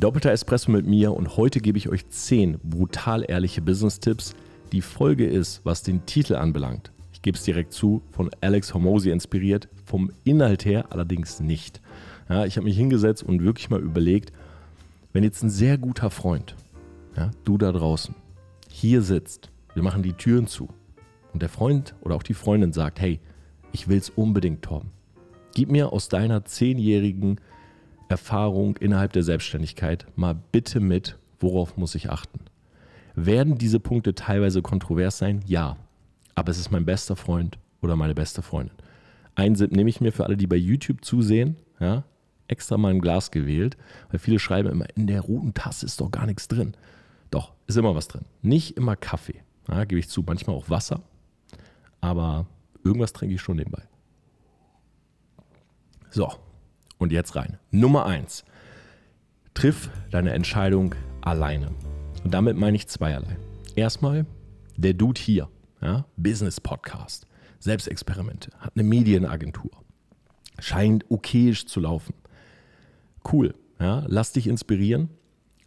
Doppelter Espresso mit mir und heute gebe ich euch 10 brutal ehrliche Business-Tipps. Die Folge ist, was den Titel anbelangt, ich gebe es direkt zu, von Alex Hormozy inspiriert, vom Inhalt her allerdings nicht. Ja, ich habe mich hingesetzt und wirklich mal überlegt, wenn jetzt ein sehr guter Freund, ja, du da draußen, hier sitzt, wir machen die Türen zu und der Freund oder auch die Freundin sagt, hey, ich will es unbedingt, Tom. Gib mir aus deiner zehnjährigen Erfahrung innerhalb der Selbstständigkeit mal bitte mit, worauf muss ich achten? Werden diese Punkte teilweise kontrovers sein? Ja. Aber es ist mein bester Freund oder meine beste Freundin. Einen Sip nehme ich mir für alle, die bei YouTube zusehen, ja, extra mal ein Glas gewählt, weil viele schreiben immer, in der roten Tasse ist doch gar nichts drin. Doch, ist immer was drin. Nicht immer Kaffee, ja, gebe ich zu, manchmal auch Wasser, aber irgendwas trinke ich schon nebenbei. So, und jetzt rein. Nummer 1. Triff deine Entscheidung alleine. Und damit meine ich zweierlei. Erstmal der Dude hier, ja? Business Podcast, Selbstexperimente, hat eine Medienagentur, scheint okayisch zu laufen. Cool, ja? lass dich inspirieren,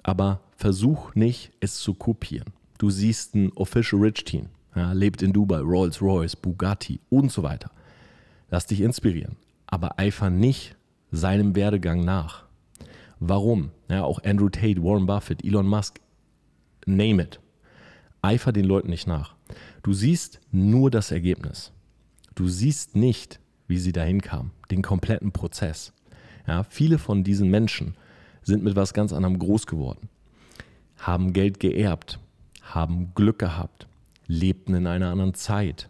aber versuch nicht, es zu kopieren. Du siehst ein Official Rich Team, ja? lebt in Dubai, Rolls Royce, Bugatti und so weiter. Lass dich inspirieren, aber eifer nicht seinem Werdegang nach. Warum? Ja, auch Andrew Tate, Warren Buffett, Elon Musk, name it. Eifer den Leuten nicht nach. Du siehst nur das Ergebnis. Du siehst nicht, wie sie dahin kamen, den kompletten Prozess. Ja, viele von diesen Menschen sind mit was ganz anderem groß geworden, haben Geld geerbt, haben Glück gehabt, lebten in einer anderen Zeit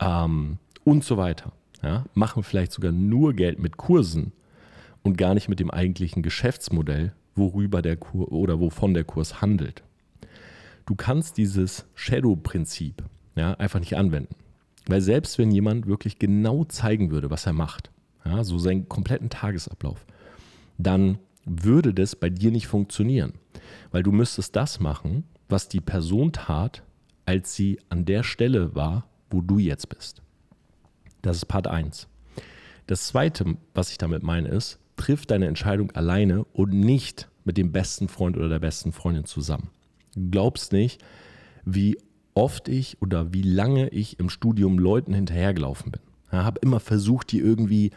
ähm, und so weiter. Ja, machen vielleicht sogar nur Geld mit Kursen, und gar nicht mit dem eigentlichen Geschäftsmodell, worüber der Kurs oder wovon der Kurs handelt. Du kannst dieses Shadow-Prinzip ja, einfach nicht anwenden. Weil selbst wenn jemand wirklich genau zeigen würde, was er macht, ja, so seinen kompletten Tagesablauf, dann würde das bei dir nicht funktionieren. Weil du müsstest das machen, was die Person tat, als sie an der Stelle war, wo du jetzt bist. Das ist Part 1. Das zweite, was ich damit meine, ist, triff deine Entscheidung alleine und nicht mit dem besten Freund oder der besten Freundin zusammen. Du glaubst nicht, wie oft ich oder wie lange ich im Studium Leuten hinterhergelaufen bin. Ich habe immer versucht, die irgendwie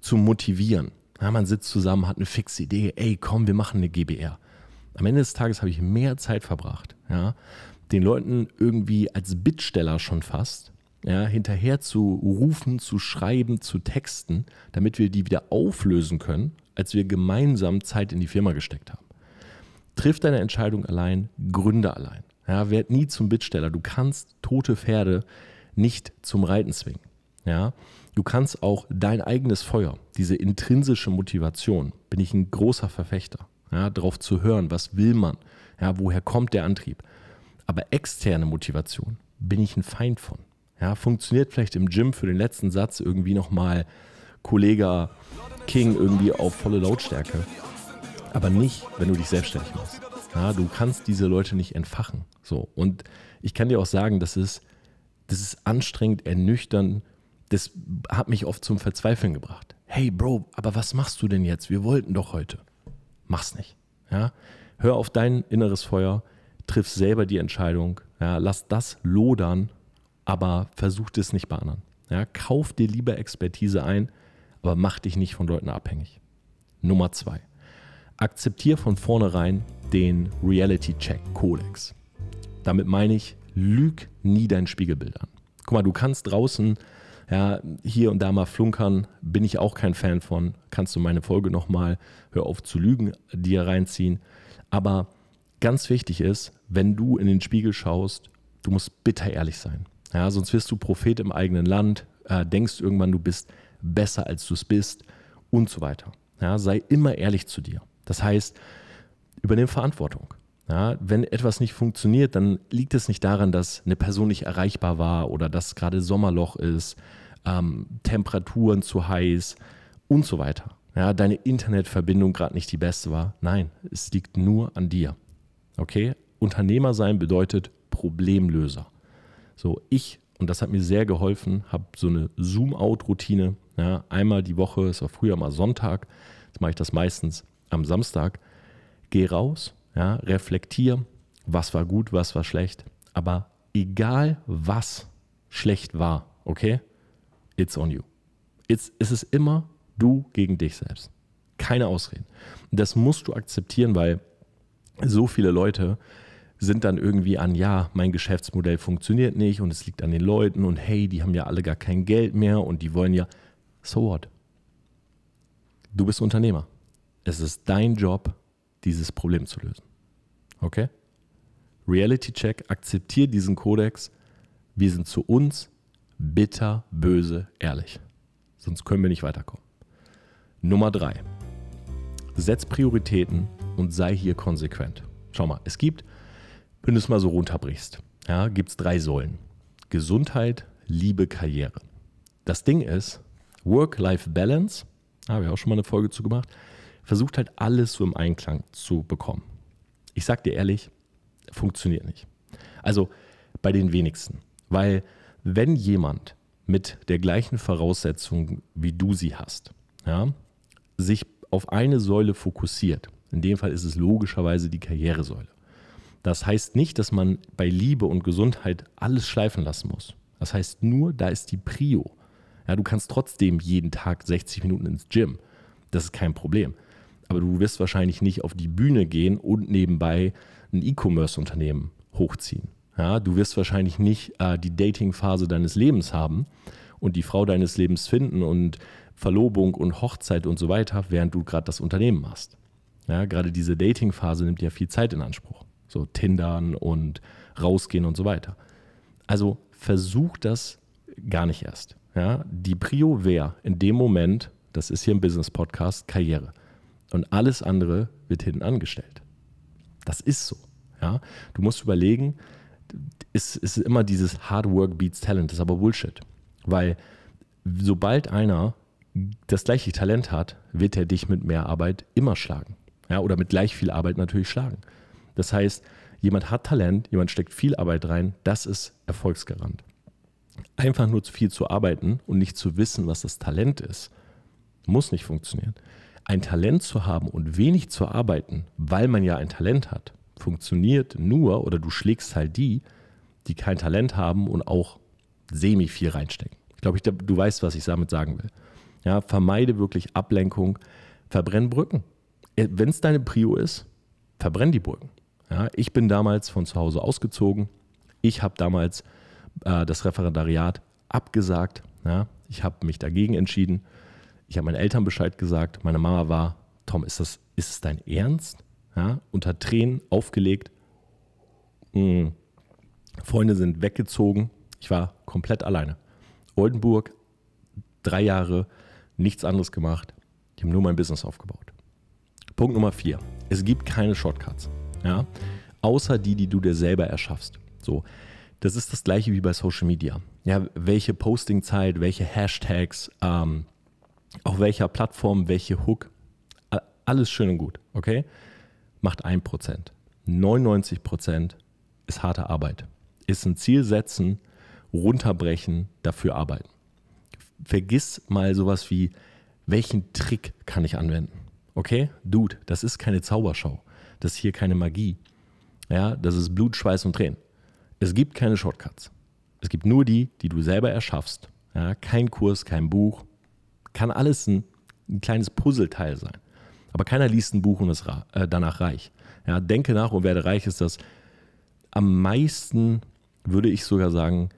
zu motivieren. Ja, man sitzt zusammen, hat eine fixe Idee, ey, komm, wir machen eine GBR. Am Ende des Tages habe ich mehr Zeit verbracht, ja, den Leuten irgendwie als Bittsteller schon fast, ja, hinterher zu rufen, zu schreiben, zu texten, damit wir die wieder auflösen können, als wir gemeinsam Zeit in die Firma gesteckt haben. Triff deine Entscheidung allein, gründe allein. Ja, werd nie zum Bittsteller. Du kannst tote Pferde nicht zum Reiten zwingen. Ja, du kannst auch dein eigenes Feuer, diese intrinsische Motivation, bin ich ein großer Verfechter, ja, darauf zu hören, was will man, ja, woher kommt der Antrieb. Aber externe Motivation bin ich ein Feind von. Ja, funktioniert vielleicht im Gym für den letzten Satz irgendwie nochmal Kollege King irgendwie auf volle Lautstärke. Aber nicht, wenn du dich selbstständig machst. Ja, du kannst diese Leute nicht entfachen. So. Und ich kann dir auch sagen, das ist, das ist anstrengend, ernüchternd. Das hat mich oft zum Verzweifeln gebracht. Hey Bro, aber was machst du denn jetzt? Wir wollten doch heute. Mach's nicht. Ja? Hör auf dein inneres Feuer, triff selber die Entscheidung. Ja? Lass das lodern aber versuch es nicht bei anderen. Ja, kauf dir lieber Expertise ein, aber mach dich nicht von Leuten abhängig. Nummer zwei. Akzeptiere von vornherein den Reality Check Kodex. Damit meine ich, lüg nie dein Spiegelbild an. Guck mal, du kannst draußen ja, hier und da mal flunkern, bin ich auch kein Fan von. Kannst du meine Folge nochmal, hör auf zu lügen, dir reinziehen. Aber ganz wichtig ist, wenn du in den Spiegel schaust, du musst bitter ehrlich sein. Ja, sonst wirst du Prophet im eigenen Land, äh, denkst irgendwann, du bist besser, als du es bist und so weiter. Ja, sei immer ehrlich zu dir. Das heißt, übernimm Verantwortung. Ja, wenn etwas nicht funktioniert, dann liegt es nicht daran, dass eine Person nicht erreichbar war oder dass gerade Sommerloch ist, ähm, Temperaturen zu heiß und so weiter. Ja, deine Internetverbindung gerade nicht die beste war. Nein, es liegt nur an dir. Okay? Unternehmer sein bedeutet Problemlöser. So, ich, und das hat mir sehr geholfen, habe so eine Zoom-Out-Routine. Ja, einmal die Woche, es war früher mal Sonntag, jetzt mache ich das meistens am Samstag. Geh raus, ja, reflektier, was war gut, was war schlecht. Aber egal was schlecht war, okay, it's on you. It's, es ist immer du gegen dich selbst. Keine Ausreden. Das musst du akzeptieren, weil so viele Leute sind dann irgendwie an, ja, mein Geschäftsmodell funktioniert nicht und es liegt an den Leuten und hey, die haben ja alle gar kein Geld mehr und die wollen ja, so what? Du bist Unternehmer. Es ist dein Job, dieses Problem zu lösen. Okay? Reality Check, akzeptier diesen Kodex. Wir sind zu uns bitter, böse, ehrlich. Sonst können wir nicht weiterkommen. Nummer drei. Setz Prioritäten und sei hier konsequent. Schau mal, es gibt wenn du es mal so runterbrichst, ja, gibt es drei Säulen. Gesundheit, Liebe, Karriere. Das Ding ist, Work-Life-Balance, da habe ich auch schon mal eine Folge zu gemacht, versucht halt alles so im Einklang zu bekommen. Ich sag dir ehrlich, funktioniert nicht. Also bei den wenigsten. Weil wenn jemand mit der gleichen Voraussetzung, wie du sie hast, ja, sich auf eine Säule fokussiert, in dem Fall ist es logischerweise die Karrieresäule, das heißt nicht, dass man bei Liebe und Gesundheit alles schleifen lassen muss. Das heißt nur, da ist die Prio. Ja, du kannst trotzdem jeden Tag 60 Minuten ins Gym. Das ist kein Problem. Aber du wirst wahrscheinlich nicht auf die Bühne gehen und nebenbei ein E-Commerce-Unternehmen hochziehen. Ja, du wirst wahrscheinlich nicht äh, die Dating-Phase deines Lebens haben und die Frau deines Lebens finden und Verlobung und Hochzeit und so weiter, während du gerade das Unternehmen machst. Ja, gerade diese Dating-Phase nimmt ja viel Zeit in Anspruch. So Tindern und rausgehen und so weiter. Also versuch das gar nicht erst. Ja? Die Prio wäre in dem Moment, das ist hier ein Business-Podcast, Karriere. Und alles andere wird hinten angestellt. Das ist so. Ja? Du musst überlegen, es ist, ist immer dieses Hard Work beats Talent, das ist aber Bullshit. Weil sobald einer das gleiche Talent hat, wird er dich mit mehr Arbeit immer schlagen. Ja, oder mit gleich viel Arbeit natürlich schlagen. Das heißt, jemand hat Talent, jemand steckt viel Arbeit rein, das ist Erfolgsgarant. Einfach nur zu viel zu arbeiten und nicht zu wissen, was das Talent ist, muss nicht funktionieren. Ein Talent zu haben und wenig zu arbeiten, weil man ja ein Talent hat, funktioniert nur oder du schlägst halt die, die kein Talent haben und auch semi viel reinstecken. Ich glaube, ich, du weißt, was ich damit sagen will. Ja, vermeide wirklich Ablenkung, verbrenn Brücken. Äh, Wenn es deine Prio ist, verbrenn die Brücken. Ja, ich bin damals von zu Hause ausgezogen. Ich habe damals äh, das Referendariat abgesagt. Ja, ich habe mich dagegen entschieden. Ich habe meinen Eltern Bescheid gesagt. Meine Mama war, Tom, ist das, ist es dein Ernst? Ja, unter Tränen aufgelegt. Mhm. Freunde sind weggezogen. Ich war komplett alleine. Oldenburg, drei Jahre, nichts anderes gemacht. Ich habe nur mein Business aufgebaut. Punkt Nummer vier. Es gibt keine Shortcuts ja, außer die, die du dir selber erschaffst. So, das ist das gleiche wie bei Social Media. Ja, welche Postingzeit, welche Hashtags, ähm, auf welcher Plattform, welche Hook, alles schön und gut, okay? Macht 1%. 99% ist harte Arbeit. Ist ein Ziel setzen, runterbrechen, dafür arbeiten. Vergiss mal sowas wie, welchen Trick kann ich anwenden? Okay? Dude, das ist keine Zauberschau. Das ist hier keine Magie. Ja, das ist Blut, Schweiß und Tränen. Es gibt keine Shortcuts. Es gibt nur die, die du selber erschaffst. Ja, kein Kurs, kein Buch. Kann alles ein, ein kleines Puzzleteil sein. Aber keiner liest ein Buch und ist äh, danach reich. Ja, denke nach und werde reich ist das am meisten, würde ich sogar sagen,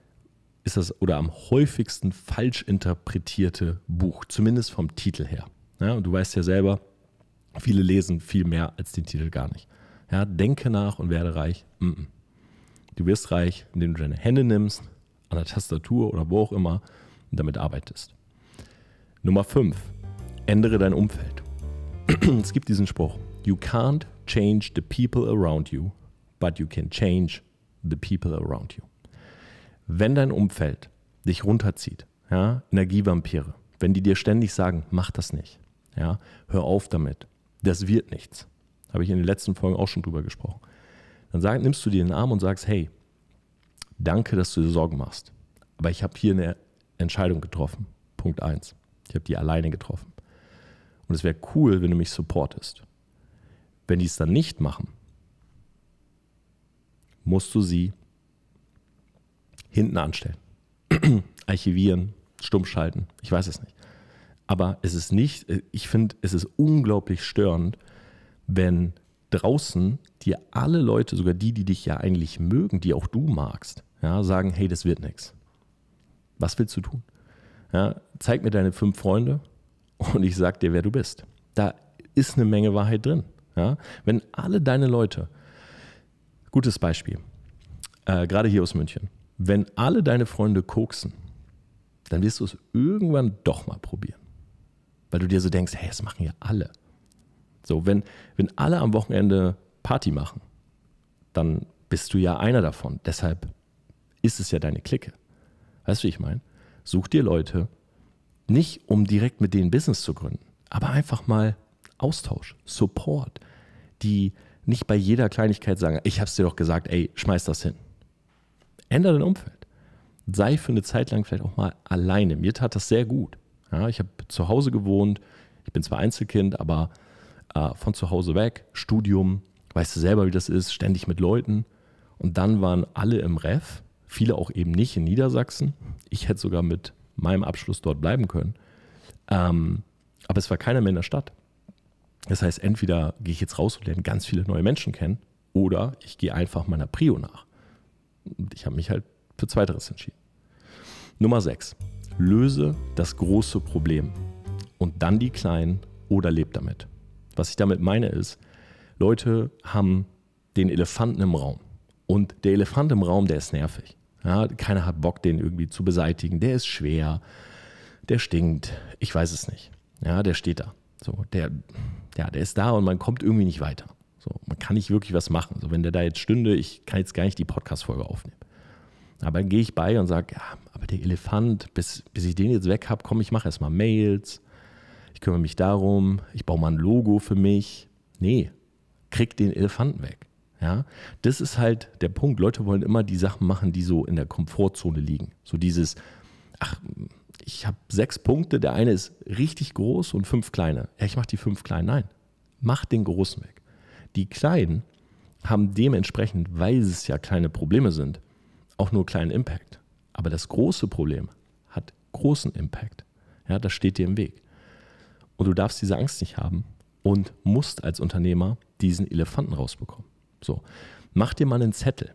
ist das oder am häufigsten falsch interpretierte Buch, zumindest vom Titel her. Ja, und du weißt ja selber, Viele lesen viel mehr als den Titel gar nicht. Ja, denke nach und werde reich. Mm -mm. Du wirst reich, indem du deine Hände nimmst, an der Tastatur oder wo auch immer und damit arbeitest. Nummer 5. Ändere dein Umfeld. es gibt diesen Spruch: You can't change the people around you, but you can change the people around you. Wenn dein Umfeld dich runterzieht, ja, Energievampire, wenn die dir ständig sagen, mach das nicht, ja, hör auf damit, das wird nichts. Habe ich in den letzten Folgen auch schon drüber gesprochen. Dann sag, nimmst du dir den Arm und sagst, hey, danke, dass du dir Sorgen machst. Aber ich habe hier eine Entscheidung getroffen. Punkt 1. Ich habe die alleine getroffen. Und es wäre cool, wenn du mich supportest. Wenn die es dann nicht machen, musst du sie hinten anstellen. Archivieren, stumm schalten. Ich weiß es nicht. Aber es ist nicht, äh, ich finde, es ist unglaublich störend, wenn draußen dir alle Leute, sogar die, die dich ja eigentlich mögen, die auch du magst, ja, sagen, hey, das wird nichts. Was willst du tun? Ja, zeig mir deine fünf Freunde und ich sag dir, wer du bist. Da ist eine Menge Wahrheit drin. Ja? Wenn alle deine Leute, gutes Beispiel, äh, gerade hier aus München, wenn alle deine Freunde koksen, dann wirst du es irgendwann doch mal probieren. Weil du dir so denkst, hey, das machen ja alle. So, wenn, wenn alle am Wochenende Party machen, dann bist du ja einer davon. Deshalb ist es ja deine Clique. Weißt du, wie ich meine? Such dir Leute, nicht um direkt mit denen Business zu gründen, aber einfach mal Austausch, Support, die nicht bei jeder Kleinigkeit sagen, ich hab's dir doch gesagt, ey, schmeiß das hin. Ändere dein Umfeld. Sei für eine Zeit lang vielleicht auch mal alleine. Mir tat das sehr gut. Ja, ich habe zu Hause gewohnt, ich bin zwar Einzelkind, aber äh, von zu Hause weg, Studium, weißt du selber, wie das ist, ständig mit Leuten. Und dann waren alle im Ref, viele auch eben nicht in Niedersachsen. Ich hätte sogar mit meinem Abschluss dort bleiben können. Ähm, aber es war keiner mehr in der Stadt. Das heißt, entweder gehe ich jetzt raus und lerne ganz viele neue Menschen kennen oder ich gehe einfach meiner Prio nach. Und ich habe mich halt für Zweiteres entschieden. Nummer 6 löse das große Problem und dann die kleinen oder leb damit. Was ich damit meine ist, Leute haben den Elefanten im Raum. Und der Elefant im Raum, der ist nervig. Ja, keiner hat Bock, den irgendwie zu beseitigen. Der ist schwer, der stinkt, ich weiß es nicht. Ja, der steht da. So, der, ja, der ist da und man kommt irgendwie nicht weiter. So, man kann nicht wirklich was machen. So, wenn der da jetzt stünde, ich kann jetzt gar nicht die Podcast-Folge aufnehmen. Aber dann gehe ich bei und sage, ja, aber der Elefant, bis, bis ich den jetzt weg habe, komm, ich mache erstmal Mails, ich kümmere mich darum, ich baue mal ein Logo für mich. Nee, krieg den Elefanten weg. Ja, das ist halt der Punkt. Leute wollen immer die Sachen machen, die so in der Komfortzone liegen. So dieses, ach, ich habe sechs Punkte, der eine ist richtig groß und fünf kleine. Ja, ich mache die fünf kleinen. Nein, mach den großen weg. Die kleinen haben dementsprechend, weil es ja kleine Probleme sind, auch nur kleinen Impact. Aber das große Problem hat großen Impact. Ja, das steht dir im Weg. Und du darfst diese Angst nicht haben und musst als Unternehmer diesen Elefanten rausbekommen. So, mach dir mal einen Zettel.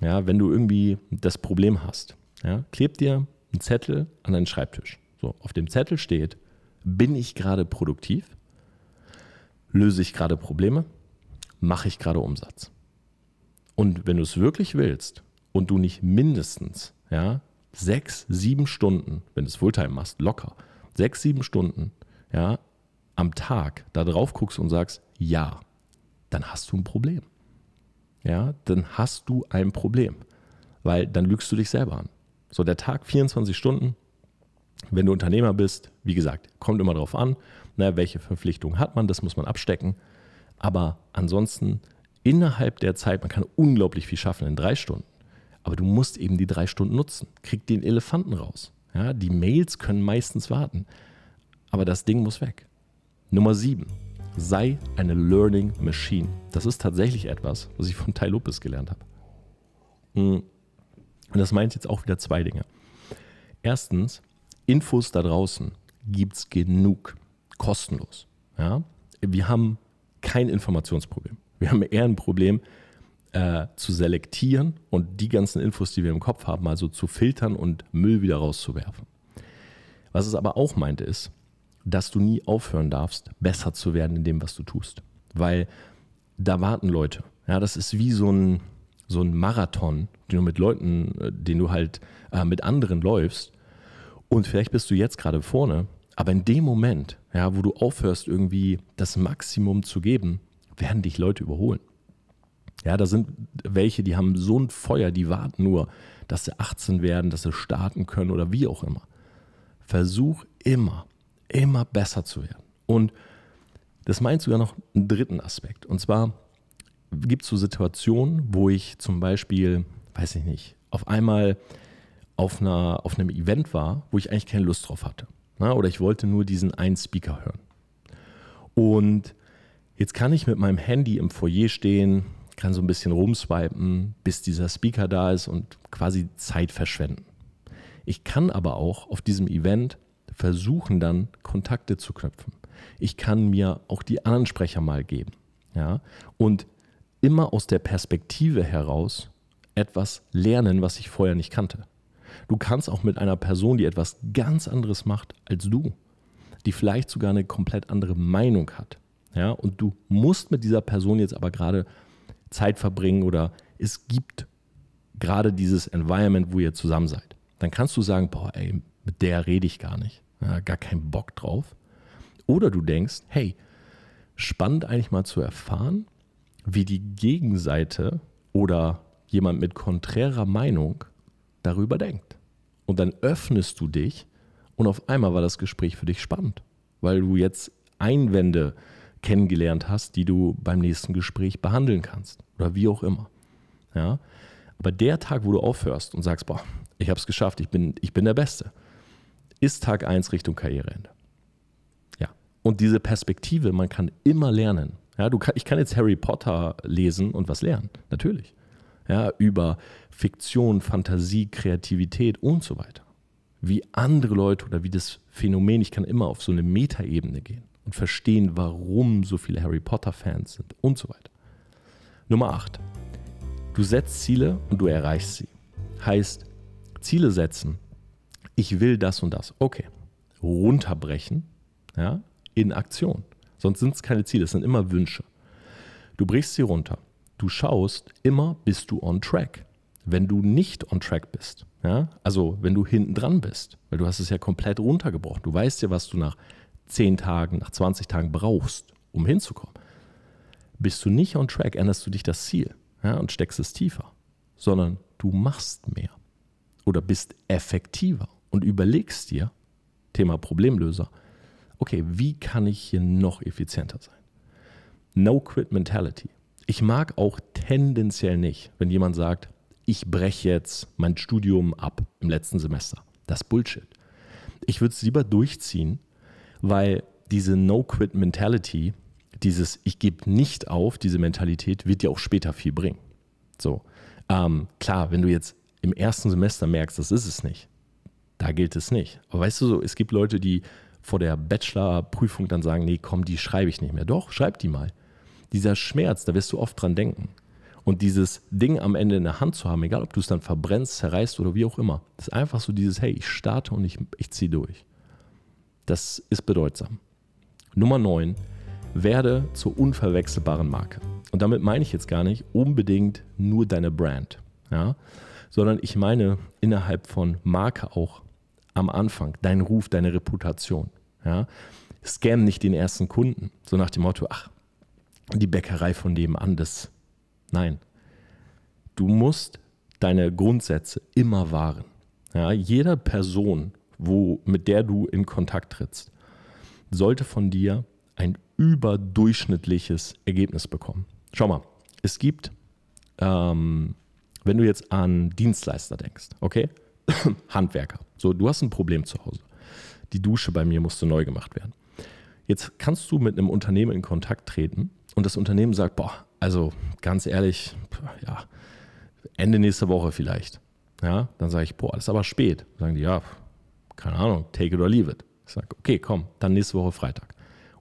Ja, wenn du irgendwie das Problem hast, ja, kleb dir einen Zettel an deinen Schreibtisch. So, auf dem Zettel steht, bin ich gerade produktiv? Löse ich gerade Probleme? Mache ich gerade Umsatz? Und wenn du es wirklich willst, und du nicht mindestens ja, sechs, sieben Stunden, wenn du es Fulltime machst, locker, sechs, sieben Stunden ja, am Tag da drauf guckst und sagst, ja, dann hast du ein Problem. Ja, dann hast du ein Problem, weil dann lügst du dich selber an. So, der Tag 24 Stunden, wenn du Unternehmer bist, wie gesagt, kommt immer darauf an, na, ne, welche Verpflichtungen hat man, das muss man abstecken. Aber ansonsten innerhalb der Zeit, man kann unglaublich viel schaffen in drei Stunden. Aber du musst eben die drei Stunden nutzen. Krieg den Elefanten raus. Ja, die Mails können meistens warten. Aber das Ding muss weg. Nummer sieben. Sei eine Learning Machine. Das ist tatsächlich etwas, was ich von Tai Lopez gelernt habe. Hm. Und das meint jetzt auch wieder zwei Dinge. Erstens, Infos da draußen gibt es genug. Kostenlos. Ja? Wir haben kein Informationsproblem. Wir haben eher ein Problem, äh, zu selektieren und die ganzen Infos, die wir im Kopf haben, also zu filtern und Müll wieder rauszuwerfen. Was es aber auch meint, ist, dass du nie aufhören darfst, besser zu werden in dem, was du tust. Weil da warten Leute. Ja, das ist wie so ein, so ein Marathon, den du mit Leuten, äh, den du halt äh, mit anderen läufst. Und vielleicht bist du jetzt gerade vorne, aber in dem Moment, ja, wo du aufhörst, irgendwie das Maximum zu geben, werden dich Leute überholen. Ja, da sind welche, die haben so ein Feuer, die warten nur, dass sie 18 werden, dass sie starten können oder wie auch immer. Versuch immer, immer besser zu werden. Und das meint sogar noch einen dritten Aspekt. Und zwar gibt es so Situationen, wo ich zum Beispiel, weiß ich nicht, auf einmal auf, einer, auf einem Event war, wo ich eigentlich keine Lust drauf hatte. Na, oder ich wollte nur diesen einen Speaker hören. Und jetzt kann ich mit meinem Handy im Foyer stehen, kann so ein bisschen rumswipen, bis dieser Speaker da ist und quasi Zeit verschwenden. Ich kann aber auch auf diesem Event versuchen, dann Kontakte zu knüpfen. Ich kann mir auch die anderen Sprecher mal geben. Ja? Und immer aus der Perspektive heraus etwas lernen, was ich vorher nicht kannte. Du kannst auch mit einer Person, die etwas ganz anderes macht als du, die vielleicht sogar eine komplett andere Meinung hat. Ja, und du musst mit dieser Person jetzt aber gerade Zeit verbringen oder es gibt gerade dieses Environment, wo ihr zusammen seid, dann kannst du sagen, boah, ey, mit der rede ich gar nicht, ja, gar keinen Bock drauf. Oder du denkst, hey, spannend eigentlich mal zu erfahren, wie die Gegenseite oder jemand mit konträrer Meinung darüber denkt. Und dann öffnest du dich und auf einmal war das Gespräch für dich spannend, weil du jetzt Einwände äh, kennengelernt hast, die du beim nächsten Gespräch behandeln kannst oder wie auch immer. Ja? Aber der Tag, wo du aufhörst und sagst, boah, ich habe es geschafft, ich bin, ich bin der Beste, ist Tag 1 Richtung Karriereende. Ja. Und diese Perspektive, man kann immer lernen. Ja, du ich kann jetzt Harry Potter lesen und was lernen, natürlich. Ja, über Fiktion, Fantasie, Kreativität und so weiter. Wie andere Leute oder wie das Phänomen, ich kann immer auf so eine Metaebene gehen und verstehen, warum so viele Harry Potter-Fans sind und so weiter. Nummer 8. Du setzt Ziele und du erreichst sie. Heißt, Ziele setzen. Ich will das und das. Okay. Runterbrechen ja, in Aktion. Sonst sind es keine Ziele, es sind immer Wünsche. Du brichst sie runter. Du schaust, immer bist du on track. Wenn du nicht on track bist, ja, also wenn du hinten dran bist, weil du hast es ja komplett runtergebrochen. Du weißt ja, was du nach 10 Tagen, nach 20 Tagen brauchst, um hinzukommen, bist du nicht on track, änderst du dich das Ziel ja, und steckst es tiefer, sondern du machst mehr oder bist effektiver und überlegst dir, Thema Problemlöser, okay, wie kann ich hier noch effizienter sein? No-Quit-Mentality. Ich mag auch tendenziell nicht, wenn jemand sagt, ich breche jetzt mein Studium ab im letzten Semester. Das Bullshit. Ich würde es lieber durchziehen weil diese No-Quit-Mentality, dieses Ich gebe nicht auf, diese Mentalität wird dir auch später viel bringen. So, ähm, klar, wenn du jetzt im ersten Semester merkst, das ist es nicht, da gilt es nicht. Aber weißt du so, es gibt Leute, die vor der Bachelorprüfung dann sagen, nee, komm, die schreibe ich nicht mehr. Doch, schreib die mal. Dieser Schmerz, da wirst du oft dran denken. Und dieses Ding am Ende in der Hand zu haben, egal ob du es dann verbrennst, zerreißt oder wie auch immer, ist einfach so dieses, hey, ich starte und ich, ich ziehe durch. Das ist bedeutsam. Nummer 9. Werde zur unverwechselbaren Marke. Und damit meine ich jetzt gar nicht unbedingt nur deine Brand, ja? sondern ich meine innerhalb von Marke auch am Anfang deinen Ruf, deine Reputation. Ja? Scam nicht den ersten Kunden, so nach dem Motto, ach, die Bäckerei von nebenan, das. Nein. Du musst deine Grundsätze immer wahren. Ja? Jeder Person, wo, mit der du in Kontakt trittst, sollte von dir ein überdurchschnittliches Ergebnis bekommen. Schau mal, es gibt, ähm, wenn du jetzt an Dienstleister denkst, okay, Handwerker, so du hast ein Problem zu Hause. Die Dusche bei mir musste neu gemacht werden. Jetzt kannst du mit einem Unternehmen in Kontakt treten und das Unternehmen sagt, boah, also ganz ehrlich, ja, Ende nächste Woche vielleicht. Ja, dann sage ich, boah, das ist aber spät. Dann sagen die, ja, keine Ahnung, take it or leave it. Ich sage, okay, komm, dann nächste Woche Freitag.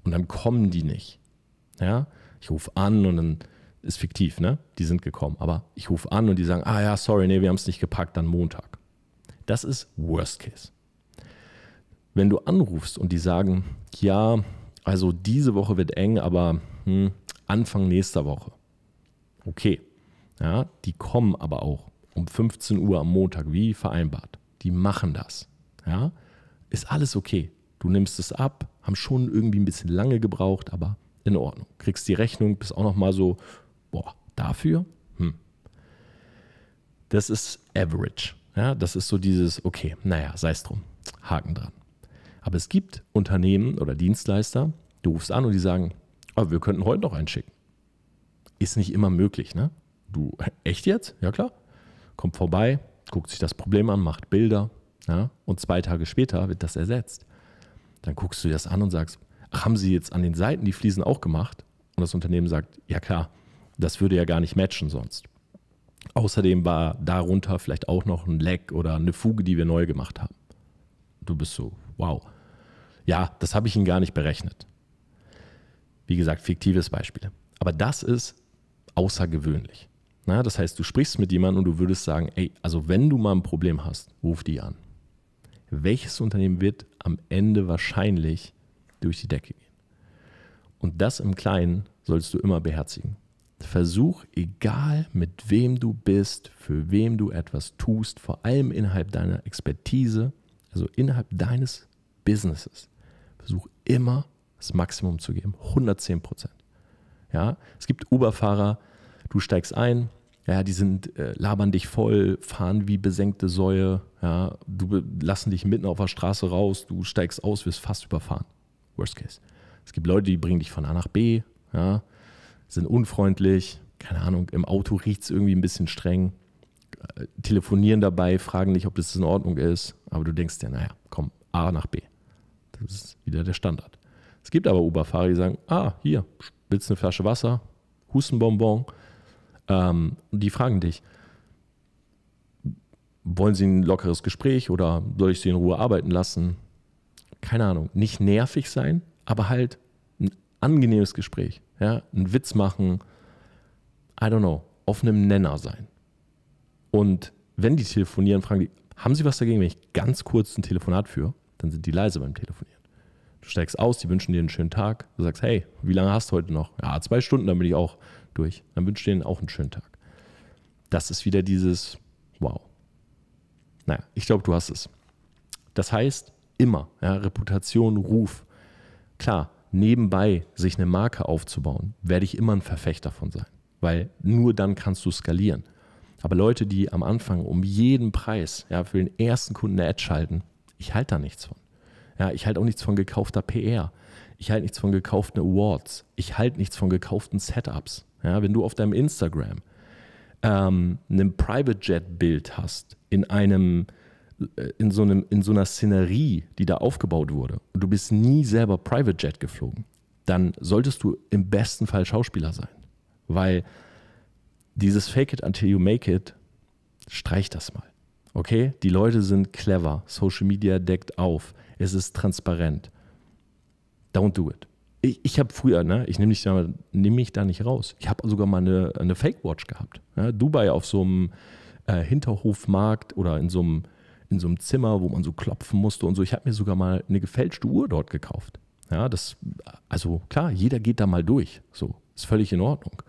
Und dann kommen die nicht. Ja, ich rufe an und dann ist fiktiv, ne? Die sind gekommen. Aber ich rufe an und die sagen, ah ja, sorry, nee, wir haben es nicht gepackt, dann Montag. Das ist Worst Case. Wenn du anrufst und die sagen, ja, also diese Woche wird eng, aber hm, Anfang nächster Woche. Okay. Ja, die kommen aber auch um 15 Uhr am Montag, wie vereinbart. Die machen das ja, ist alles okay. Du nimmst es ab, haben schon irgendwie ein bisschen lange gebraucht, aber in Ordnung. Kriegst die Rechnung, bist auch nochmal so, boah, dafür? Hm. Das ist average. Ja, das ist so dieses, okay, naja, sei es drum, Haken dran. Aber es gibt Unternehmen oder Dienstleister, du rufst an und die sagen, oh, wir könnten heute noch einen schicken. Ist nicht immer möglich, ne? Du, echt jetzt? Ja klar. Kommt vorbei, guckt sich das Problem an, macht Bilder, ja, und zwei Tage später wird das ersetzt, dann guckst du dir das an und sagst, ach, haben sie jetzt an den Seiten die Fliesen auch gemacht? Und das Unternehmen sagt, ja klar, das würde ja gar nicht matchen sonst. Außerdem war darunter vielleicht auch noch ein Leck oder eine Fuge, die wir neu gemacht haben. Du bist so, wow. Ja, das habe ich Ihnen gar nicht berechnet. Wie gesagt, fiktives Beispiel. Aber das ist außergewöhnlich. Na, das heißt, du sprichst mit jemandem und du würdest sagen, ey, also wenn du mal ein Problem hast, ruf die an welches Unternehmen wird am Ende wahrscheinlich durch die Decke gehen. Und das im Kleinen solltest du immer beherzigen. Versuch, egal mit wem du bist, für wem du etwas tust, vor allem innerhalb deiner Expertise, also innerhalb deines Businesses, versuch immer das Maximum zu geben, 110 Prozent. Ja, es gibt Uber-Fahrer, du steigst ein, ja, die sind, äh, labern dich voll, fahren wie besenkte Säue, ja, du lassen dich mitten auf der Straße raus, du steigst aus, wirst fast überfahren. Worst case. Es gibt Leute, die bringen dich von A nach B, ja, sind unfreundlich, keine Ahnung, im Auto riecht es irgendwie ein bisschen streng, äh, telefonieren dabei, fragen dich, ob das in Ordnung ist, aber du denkst dir, naja, komm, A nach B. Das ist wieder der Standard. Es gibt aber Uber-Fahrer, die sagen, ah, hier, willst du eine Flasche Wasser, Hustenbonbon, ähm, die fragen dich, wollen sie ein lockeres Gespräch oder soll ich sie in Ruhe arbeiten lassen? Keine Ahnung. Nicht nervig sein, aber halt ein angenehmes Gespräch. Ja? Einen Witz machen, I don't know, auf einem Nenner sein. Und wenn die telefonieren, fragen die, haben sie was dagegen, wenn ich ganz kurz ein Telefonat führe? Dann sind die leise beim Telefonieren. Du steigst aus, die wünschen dir einen schönen Tag. Du sagst, hey, wie lange hast du heute noch? Ja, zwei Stunden, dann bin ich auch durch. Dann wünsche ich denen auch einen schönen Tag. Das ist wieder dieses Wow. Naja, ich glaube, du hast es. Das heißt, immer, ja, Reputation, Ruf. Klar, nebenbei sich eine Marke aufzubauen, werde ich immer ein Verfechter davon sein, weil nur dann kannst du skalieren. Aber Leute, die am Anfang um jeden Preis ja, für den ersten Kunden eine Ad schalten, ich halte da nichts von. Ja, ich halte auch nichts von gekaufter PR. Ich halte nichts von gekauften Awards. Ich halte nichts von gekauften Setups. Ja, wenn du auf deinem Instagram ähm, ein Private Jet Bild hast in einem äh, in so, einem, in so einer Szenerie, die da aufgebaut wurde, und du bist nie selber Private Jet geflogen, dann solltest du im besten Fall Schauspieler sein. Weil dieses Fake it until you make it, streich das mal. Okay? Die Leute sind clever. Social Media deckt auf. Es ist transparent. Don't do it ich, ich habe früher, ne, ich nehme mich, nehm mich da nicht raus. Ich habe sogar mal eine, eine Fake-Watch gehabt. Ne? Dubai auf so einem äh, Hinterhofmarkt oder in so einem in so einem Zimmer, wo man so klopfen musste und so. Ich habe mir sogar mal eine gefälschte Uhr dort gekauft. Ja, das, also klar, jeder geht da mal durch. So, ist völlig in Ordnung.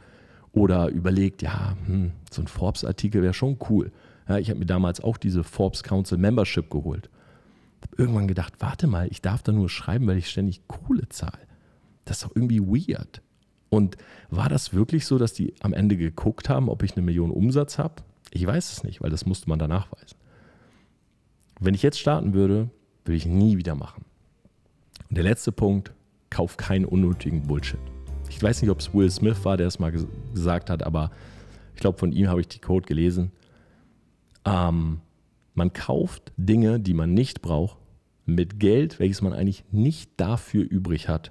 Oder überlegt, ja, hm, so ein Forbes-Artikel wäre schon cool. Ja, ich habe mir damals auch diese Forbes Council Membership geholt. Hab irgendwann gedacht, warte mal, ich darf da nur schreiben, weil ich ständig Kohle zahle das ist doch irgendwie weird. Und war das wirklich so, dass die am Ende geguckt haben, ob ich eine Million Umsatz habe? Ich weiß es nicht, weil das musste man da nachweisen. Wenn ich jetzt starten würde, würde ich nie wieder machen. Und der letzte Punkt, kauf keinen unnötigen Bullshit. Ich weiß nicht, ob es Will Smith war, der es mal gesagt hat, aber ich glaube, von ihm habe ich die Code gelesen. Ähm, man kauft Dinge, die man nicht braucht, mit Geld, welches man eigentlich nicht dafür übrig hat,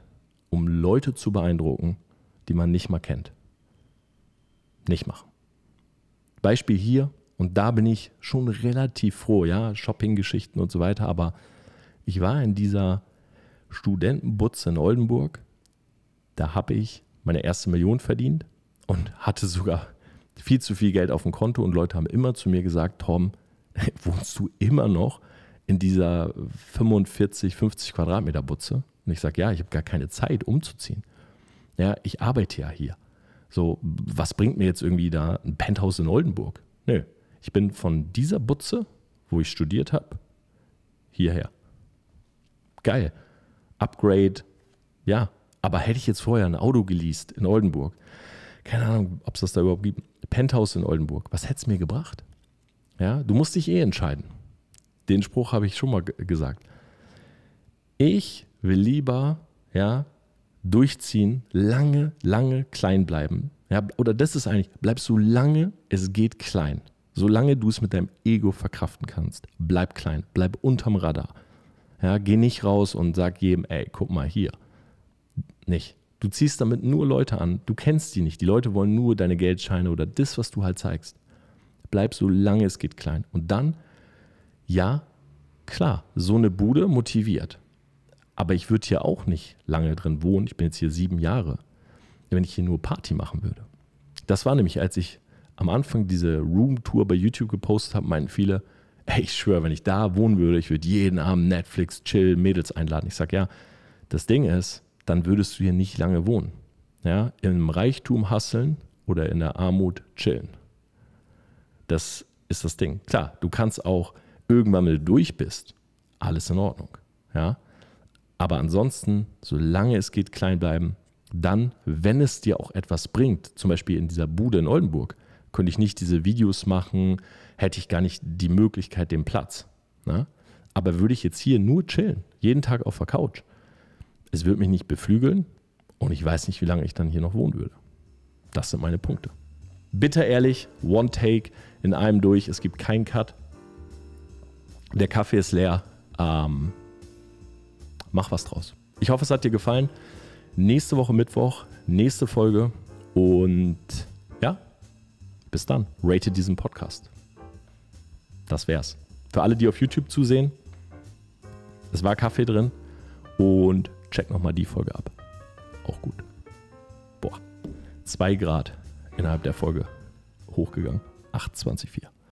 um Leute zu beeindrucken, die man nicht mal kennt. Nicht machen. Beispiel hier, und da bin ich schon relativ froh, ja, Shopping-Geschichten und so weiter, aber ich war in dieser Studentenbutze in Oldenburg, da habe ich meine erste Million verdient und hatte sogar viel zu viel Geld auf dem Konto und Leute haben immer zu mir gesagt, Tom, wohnst du immer noch in dieser 45, 50 Quadratmeter Butze? Und ich sage, ja, ich habe gar keine Zeit umzuziehen. Ja, ich arbeite ja hier. So, was bringt mir jetzt irgendwie da ein Penthouse in Oldenburg? Nö, ich bin von dieser Butze, wo ich studiert habe, hierher. Geil. Upgrade, ja. Aber hätte ich jetzt vorher ein Auto geleast in Oldenburg, keine Ahnung, ob es das da überhaupt gibt, Penthouse in Oldenburg, was hätte es mir gebracht? Ja, du musst dich eh entscheiden. Den Spruch habe ich schon mal gesagt. Ich will lieber, ja, durchziehen, lange, lange klein bleiben. Ja, oder das ist eigentlich, bleib so lange es geht klein. Solange du es mit deinem Ego verkraften kannst, bleib klein, bleib unterm Radar. Ja, geh nicht raus und sag jedem, ey, guck mal hier. Nicht. Du ziehst damit nur Leute an, du kennst die nicht. Die Leute wollen nur deine Geldscheine oder das, was du halt zeigst. Bleib so lange es geht klein. Und dann, ja, klar, so eine Bude motiviert. Aber ich würde hier auch nicht lange drin wohnen. Ich bin jetzt hier sieben Jahre, wenn ich hier nur Party machen würde. Das war nämlich, als ich am Anfang diese Room-Tour bei YouTube gepostet habe, meinten viele, ey, ich schwöre, wenn ich da wohnen würde, ich würde jeden Abend Netflix, Chill, Mädels einladen. Ich sage, ja, das Ding ist, dann würdest du hier nicht lange wohnen. Ja, im Reichtum hasseln oder in der Armut chillen. Das ist das Ding. Klar, du kannst auch irgendwann, wenn du durch bist, alles in Ordnung. Ja, aber ansonsten, solange es geht, klein bleiben. Dann, wenn es dir auch etwas bringt, zum Beispiel in dieser Bude in Oldenburg, könnte ich nicht diese Videos machen, hätte ich gar nicht die Möglichkeit, den Platz. Ne? Aber würde ich jetzt hier nur chillen, jeden Tag auf der Couch, es würde mich nicht beflügeln und ich weiß nicht, wie lange ich dann hier noch wohnen würde. Das sind meine Punkte. Bitter ehrlich, One Take in einem durch, es gibt keinen Cut. Der Kaffee ist leer. Ähm, mach was draus. Ich hoffe, es hat dir gefallen. Nächste Woche Mittwoch, nächste Folge und ja, bis dann. Rate diesen Podcast. Das wär's. Für alle, die auf YouTube zusehen, es war Kaffee drin und check nochmal die Folge ab. Auch gut. Boah, 2 Grad innerhalb der Folge hochgegangen. 28,4.